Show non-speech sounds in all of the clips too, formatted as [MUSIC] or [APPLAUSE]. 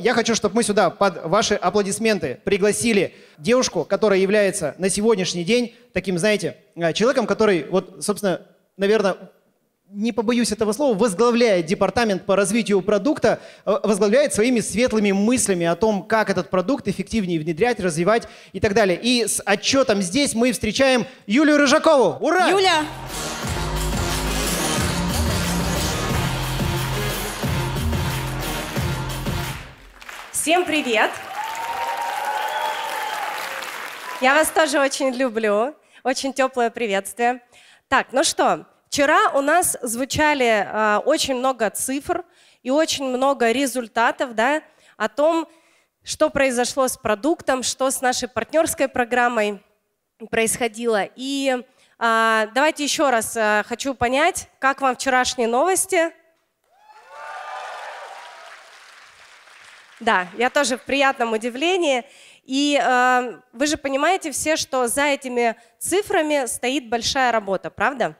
я хочу, чтобы мы сюда под ваши аплодисменты пригласили девушку, которая является на сегодняшний день таким, знаете, э, человеком, который, вот, собственно, наверное, не побоюсь этого слова, возглавляет департамент по развитию продукта, э, возглавляет своими светлыми мыслями о том, как этот продукт эффективнее внедрять, развивать и так далее. И с отчетом здесь мы встречаем Юлию Рыжакову. Ура! Юля! Всем привет! Я вас тоже очень люблю. Очень теплое приветствие. Так, ну что, вчера у нас звучали э, очень много цифр и очень много результатов да, о том, что произошло с продуктом, что с нашей партнерской программой происходило. И э, давайте еще раз э, хочу понять, как вам вчерашние новости – Да, я тоже в приятном удивлении. И э, вы же понимаете все, что за этими цифрами стоит большая работа, правда?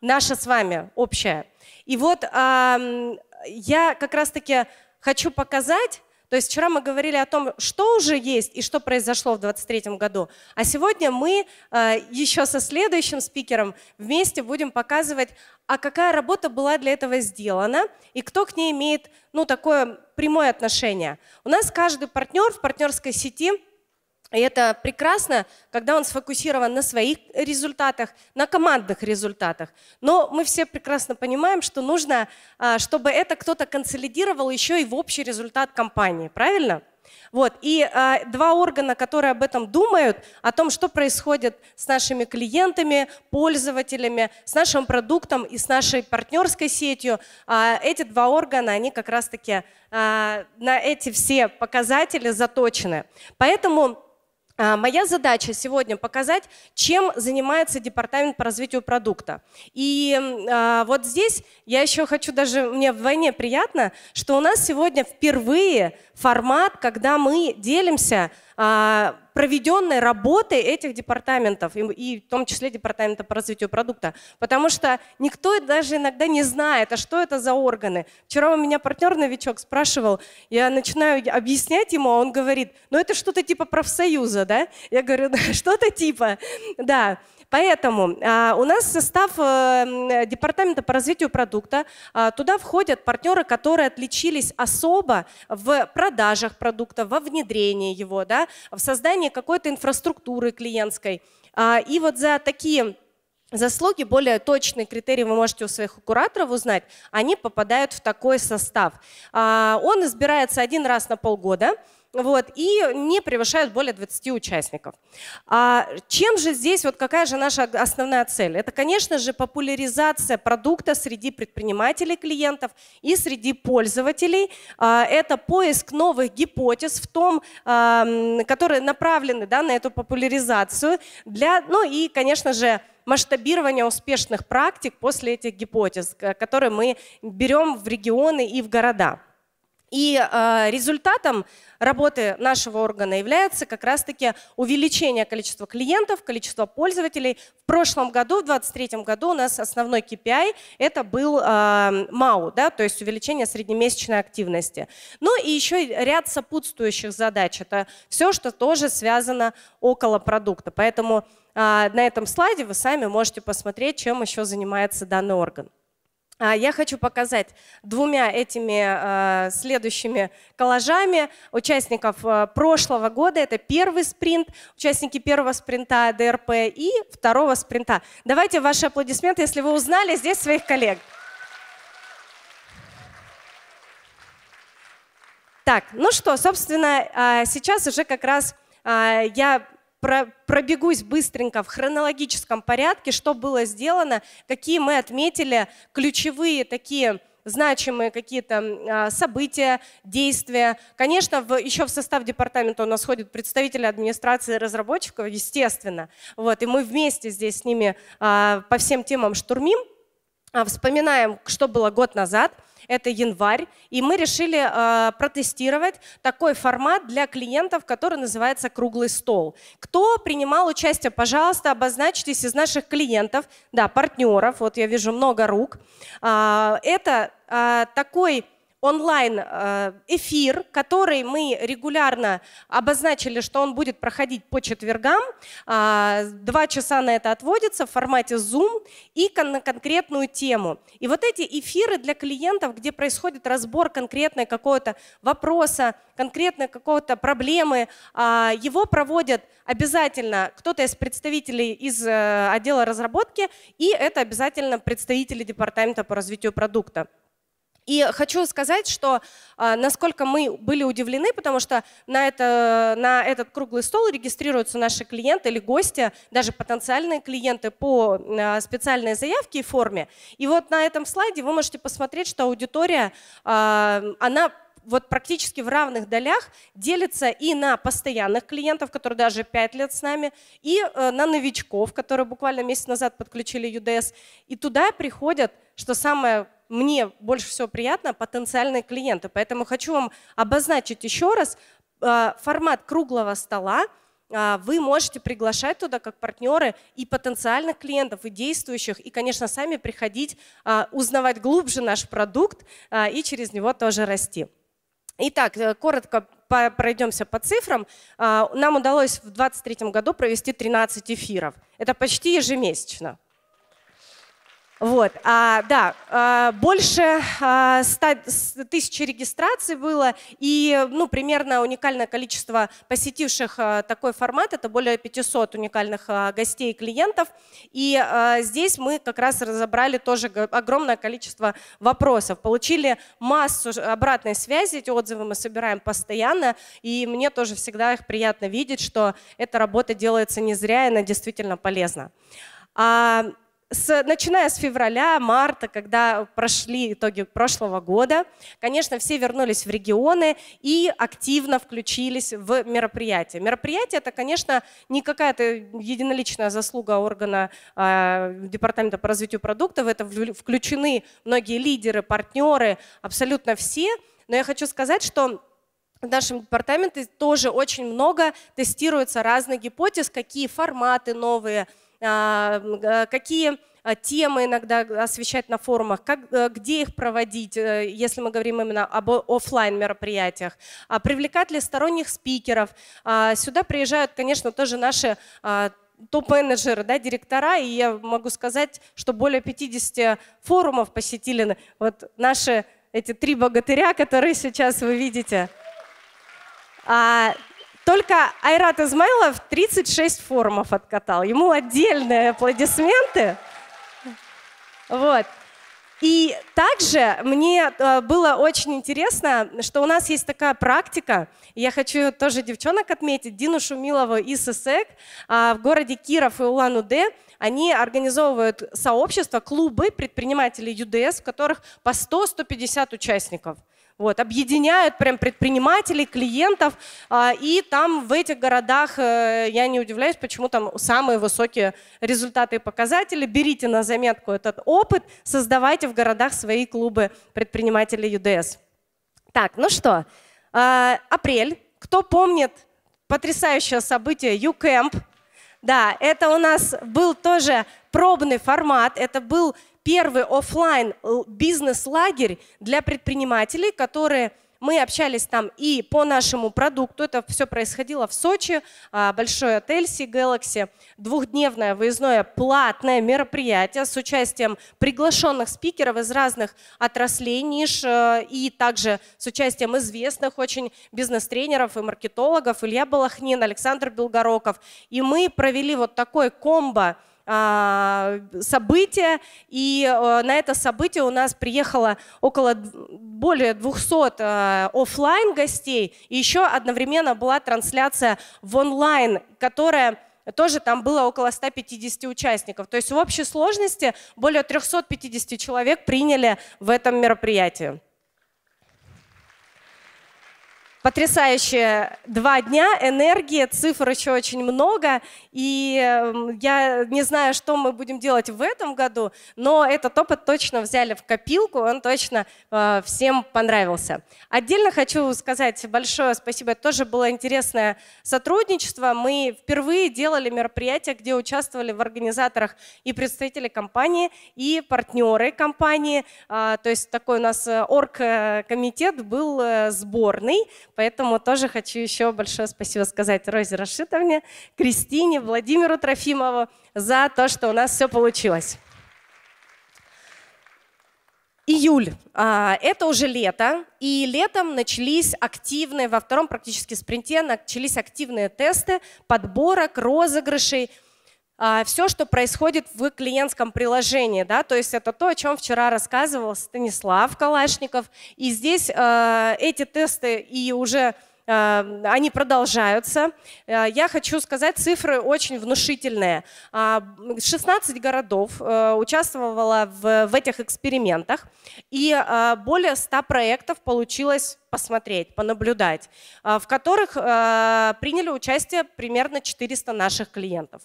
Наша с вами общая. И вот э, я как раз-таки хочу показать, то есть вчера мы говорили о том, что уже есть и что произошло в 2023 году, а сегодня мы э, еще со следующим спикером вместе будем показывать, а какая работа была для этого сделана и кто к ней имеет ну, такое прямое отношение. У нас каждый партнер в партнерской сети – и это прекрасно, когда он сфокусирован на своих результатах, на командных результатах. Но мы все прекрасно понимаем, что нужно, а, чтобы это кто-то консолидировал еще и в общий результат компании, правильно? Вот. И э, два органа, которые об этом думают, о том, что происходит с нашими клиентами, пользователями, с нашим продуктом и с нашей партнерской сетью, э, эти два органа, они как раз-таки э, на эти все показатели заточены. Поэтому а, моя задача сегодня показать, чем занимается департамент по развитию продукта. И а, вот здесь я еще хочу даже, мне вдвойне приятно, что у нас сегодня впервые формат, когда мы делимся а, проведенной работы этих департаментов, и, и в том числе департамента по развитию продукта. Потому что никто даже иногда не знает, а что это за органы. Вчера у меня партнер-новичок спрашивал, я начинаю объяснять ему, а он говорит, ну это что-то типа профсоюза, да? Я говорю, да, [LAUGHS] что-то типа, да. Поэтому э, у нас состав э, департамента по развитию продукта, э, туда входят партнеры, которые отличились особо в продажах продукта, во внедрении его, да, в создании какой-то инфраструктуры клиентской. А, и вот за такие заслуги, более точные критерии вы можете у своих кураторов узнать, они попадают в такой состав. Он избирается один раз на полгода, вот, и не превышают более 20 участников. А чем же здесь, вот какая же наша основная цель? Это, конечно же, популяризация продукта среди предпринимателей, клиентов и среди пользователей. А, это поиск новых гипотез в том, а, которые направлены да, на эту популяризацию, для, ну и, конечно же, масштабирование успешных практик после этих гипотез, которые мы берем в регионы и в города. И э, результатом работы нашего органа является как раз-таки увеличение количества клиентов, количество пользователей. В прошлом году, в 2023 году у нас основной KPI это был э, МАУ, да, то есть увеличение среднемесячной активности. Ну и еще ряд сопутствующих задач. Это все, что тоже связано около продукта. Поэтому э, на этом слайде вы сами можете посмотреть, чем еще занимается данный орган. А, я хочу показать двумя этими а, следующими коллажами участников а, прошлого года. Это первый спринт, участники первого спринта ДРП и второго спринта. Давайте ваши аплодисменты, если вы узнали здесь своих коллег. Так, ну что, собственно, сейчас уже как раз я пробегусь быстренько в хронологическом порядке, что было сделано, какие мы отметили ключевые такие значимые какие-то а, события, действия. Конечно, в, еще в состав департамента у нас ходят представители администрации разработчиков, естественно. Вот, и мы вместе здесь с ними а, по всем темам штурмим, а, вспоминаем, что было год назад – это январь, и мы решили э, протестировать такой формат для клиентов, который называется «Круглый стол». Кто принимал участие, пожалуйста, обозначьтесь из наших клиентов, да, партнеров, вот я вижу много рук. Э, это э, такой онлайн-эфир, э, который мы регулярно обозначили, что он будет проходить по четвергам. А, два часа на это отводится в формате Zoom и на конкретную тему. И вот эти эфиры для клиентов, где происходит разбор конкретной какого-то вопроса, конкретной какого-то проблемы, а, его проводят обязательно кто-то из представителей из э, отдела разработки, и это обязательно представители департамента по развитию продукта. И хочу сказать, что а, насколько мы были удивлены, потому что на, это, на этот круглый стол регистрируются наши клиенты или гости, даже потенциальные клиенты по а, специальной заявке и форме. И вот на этом слайде вы можете посмотреть, что аудитория, а, она вот практически в равных долях делится и на постоянных клиентов, которые даже 5 лет с нами, и э, на новичков, которые буквально месяц назад подключили UDS. И туда приходят, что самое мне больше всего приятно потенциальные клиенты. Поэтому хочу вам обозначить еще раз а, формат круглого стола, а, вы можете приглашать туда как партнеры и потенциальных клиентов, и действующих, и, конечно, сами приходить, а, узнавать глубже наш продукт и через него тоже расти. Итак, э, коротко пройдемся по цифрам. Нам удалось в 2023 году провести 13 эфиров. Это почти ежемесячно. Вот, а, да, а, больше а, регистраций было, и ну, примерно уникальное количество посетивших а, такой формат, это более 500 уникальных а, гостей и клиентов. И здесь мы как раз разобрали тоже огромное количество вопросов, получили массу обратной связи, эти отзывы мы собираем постоянно, и мне тоже всегда их приятно видеть, что эта работа делается не зря, и она действительно полезна. А, с, начиная с февраля, марта, когда прошли итоги прошлого года, конечно, все вернулись в регионы и активно включились в мероприятие. Мероприятие это, конечно, не какая-то единоличная заслуга органа э, Департамента по развитию продуктов, это включены многие лидеры, партнеры, абсолютно все. Но я хочу сказать, что в нашем департаменте тоже очень много тестируется разных гипотез, какие форматы новые, а, какие а, темы иногда освещать на форумах, как, э, где их проводить, э, если мы говорим именно об офлайн мероприятиях, а привлекать ли сторонних спикеров. Сюда приезжают, конечно, тоже наши топ-менеджеры, да, директора, и я могу сказать, что более 50 форумов посетили вот наши эти три богатыря, которые сейчас вы видите. Только Айрат Измайлов 36 форумов откатал. Ему отдельные аплодисменты. Вот. И также мне э, было очень интересно, что у нас есть такая практика. Я хочу тоже девчонок отметить. Дину Шумилову и ССЭК а, в городе Киров и Улан-Удэ они организовывают сообщества, клубы предпринимателей ЮДС, в которых по 100-150 участников – вот, объединяют прям предпринимателей, клиентов. А, и там в этих городах, э, я не удивляюсь, почему там самые высокие результаты и показатели. Берите на заметку этот опыт, создавайте в городах свои клубы предпринимателей ЮДС. Так, ну что, а, апрель. Кто помнит потрясающее событие YouCamp – да, это у нас был тоже пробный формат, это был первый офлайн э, бизнес-лагерь для предпринимателей, которые мы общались там и по нашему продукту, это все происходило в Сочи, а, большой отель Sea Galaxy, двухдневное выездное платное мероприятие с участием приглашенных спикеров из разных отраслей, ниш э, и также с участием известных очень бизнес-тренеров и маркетологов Илья Балахнин, Александр Белгороков. И мы провели вот такой комбо а, события, и э, на это событие у нас приехало около более 200 э, офлайн гостей, и еще одновременно была трансляция в онлайн, которая тоже там было около 150 участников. То есть в общей сложности более 350 человек приняли в этом мероприятии потрясающие два дня, энергии, цифр еще очень много. И эм, я не знаю, что мы будем делать в этом году, но этот опыт точно взяли в копилку, он точно э, всем понравился. Отдельно хочу сказать большое спасибо, это тоже было интересное сотрудничество. Мы впервые делали мероприятие, где участвовали в организаторах и представители компании, и партнеры компании. Э, то есть такой у нас э, оргкомитет комитет был э, сборный, Поэтому тоже хочу еще большое спасибо сказать Розе Рашитовне, Кристине, Владимиру Трофимову за то, что у нас все получилось. Июль. А, это уже лето. И летом начались активные, во втором практически спринте, начались активные тесты подборок, розыгрышей – а, все, что происходит в клиентском приложении. Да? То есть это то, о чем вчера рассказывал Станислав Калашников. И здесь э, эти тесты и уже э, они продолжаются. Э, я хочу сказать, цифры очень внушительные. 16 а, городов участвовало в этих экспериментах, и более 100 проектов получилось посмотреть, понаблюдать, в которых приняли участие примерно 400 наших клиентов.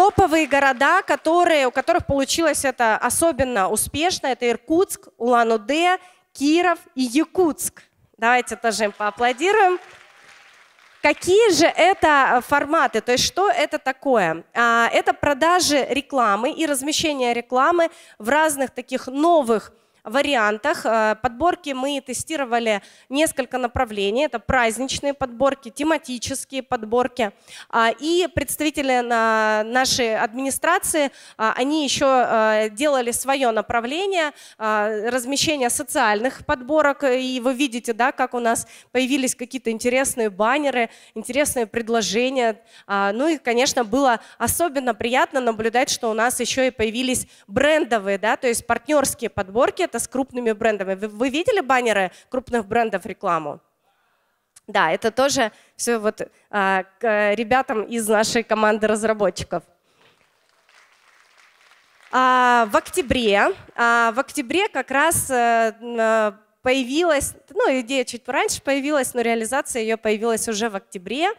Топовые города, которые, у которых получилось это особенно успешно, это Иркутск, Улан-Удэ, Киров и Якутск. Давайте тоже им поаплодируем. Какие же это форматы? То есть что это такое? А, это продажи рекламы и размещение рекламы в разных таких новых вариантах. Э, подборки мы тестировали несколько направлений. Это праздничные подборки, тематические подборки. А, и представители нашей администрации, а, они еще э, делали свое направление, а, размещения социальных подборок. И вы видите, да, как у нас появились какие-то интересные баннеры, интересные предложения. Ну и, конечно, было особенно приятно наблюдать, что у нас еще и появились брендовые, да, то есть партнерские подборки это с крупными брендами. Вы, вы видели баннеры крупных брендов рекламу? Да, это тоже все вот а, к ребятам из нашей команды разработчиков. А, в октябре, а, в октябре как раз а, появилась, ну идея чуть раньше появилась, но реализация ее появилась уже в октябре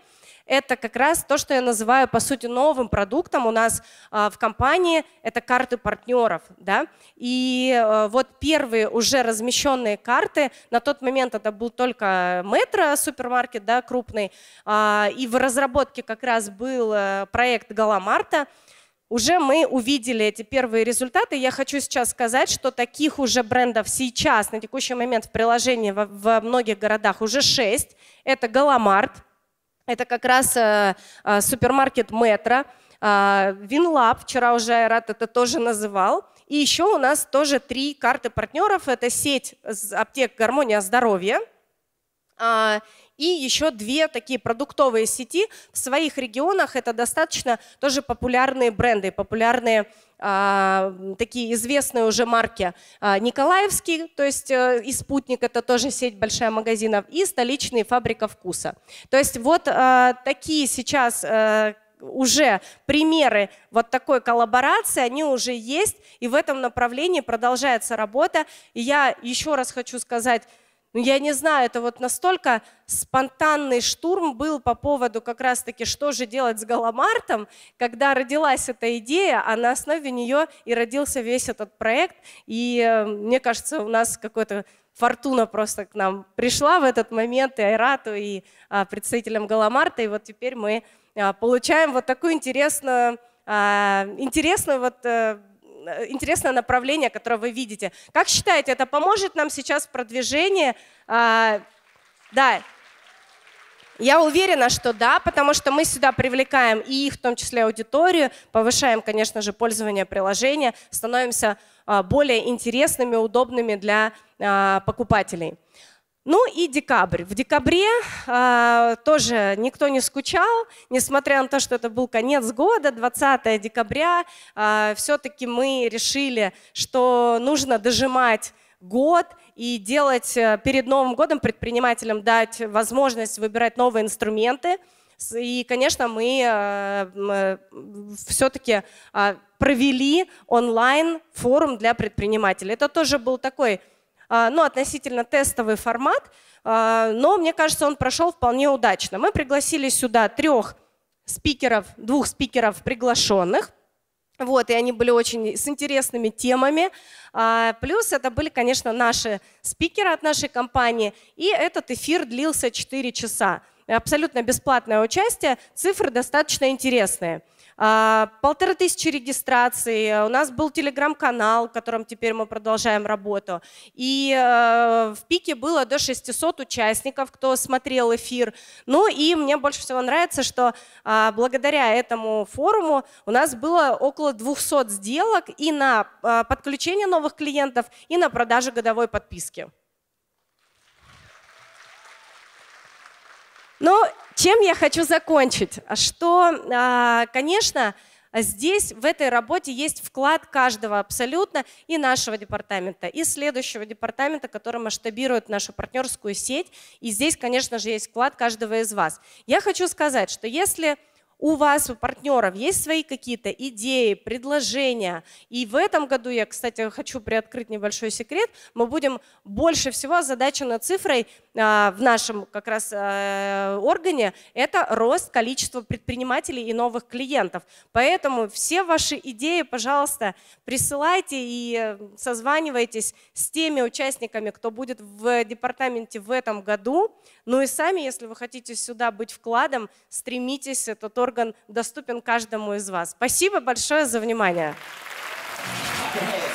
это как раз то, что я называю, по сути, новым продуктом у нас а, в компании, это карты партнеров. Да? И э, вот первые уже размещенные карты, на тот момент это был только метро, супермаркет да, крупный, а, и в разработке как раз был э, проект «Галамарта», уже мы увидели эти первые результаты. Я хочу сейчас сказать, что таких уже брендов сейчас, на текущий момент в приложении во, во многих городах уже 6. Это Галамарт, это как раз э, э, супермаркет Метро, э, Винлаб, вчера уже Айрат это тоже называл. И еще у нас тоже три карты партнеров. Это сеть аптек «Гармония здоровья», а, и еще две такие продуктовые сети в своих регионах. Это достаточно тоже популярные бренды, популярные а, такие известные уже марки а, Николаевский, то есть э, и Спутник, это тоже сеть большая магазинов, и столичные фабрика вкуса. То есть вот э, такие сейчас э, уже примеры вот такой коллаборации, они уже есть, и в этом направлении продолжается работа. И я еще раз хочу сказать ну, я не знаю, это вот настолько спонтанный штурм был по поводу как раз-таки, что же делать с Галамартом, когда родилась эта идея, а на основе нее и родился весь этот проект. И э, мне кажется, у нас какой-то фортуна просто к нам пришла в этот момент и Айрату, и а, представителям Галамарта. И вот теперь мы а, получаем вот такую интересную, а, интересную вот э, Э, интересное направление, которое вы видите. Как считаете, это поможет нам сейчас в продвижении? А, да, я уверена, что да, потому что мы сюда привлекаем и их, в том числе аудиторию, повышаем, конечно же, пользование приложения, становимся а, более интересными, удобными для а, покупателей. Ну и декабрь. В декабре э, тоже никто не скучал, несмотря на то, что это был конец года, 20 декабря, э, а, все-таки мы решили, что нужно дожимать год и делать э, перед Новым годом предпринимателям дать возможность выбирать новые инструменты. И, конечно, мы э, все-таки э, а, провели онлайн-форум для предпринимателей. Это тоже был такой а, ну, относительно тестовый формат, а, но мне кажется, он прошел вполне удачно. Мы пригласили сюда трех спикеров, двух спикеров приглашенных, вот, и они были очень с интересными темами. А, плюс это были, конечно, наши спикеры от нашей компании. И этот эфир длился 4 часа. Абсолютно бесплатное участие, цифры достаточно интересные. А, полторы тысячи регистраций, у нас был телеграм-канал, которым теперь мы продолжаем работу, и э, в пике было до 600 участников, кто смотрел эфир. Ну и мне больше всего нравится, что а, благодаря этому форуму у нас было около 200 сделок и на а, подключение новых клиентов, и на продажу годовой подписки. Но ну, чем я хочу закончить? Что, а, конечно, здесь в этой работе есть вклад каждого абсолютно и нашего департамента, и следующего департамента, который масштабирует нашу партнерскую сеть. И здесь, конечно же, есть вклад каждого из вас. Я хочу сказать, что если у вас, у партнеров есть свои какие-то идеи, предложения. И в этом году, я, кстати, хочу приоткрыть небольшой секрет, мы будем больше всего озадачены цифрой а, в нашем как раз э, органе, это рост количества предпринимателей и новых клиентов. Поэтому все ваши идеи, пожалуйста, присылайте и э, созванивайтесь с теми участниками, кто будет в департаменте в этом году, ну и сами, если вы хотите сюда быть вкладом, стремитесь, этот орган доступен каждому из вас. Спасибо большое за внимание. Thank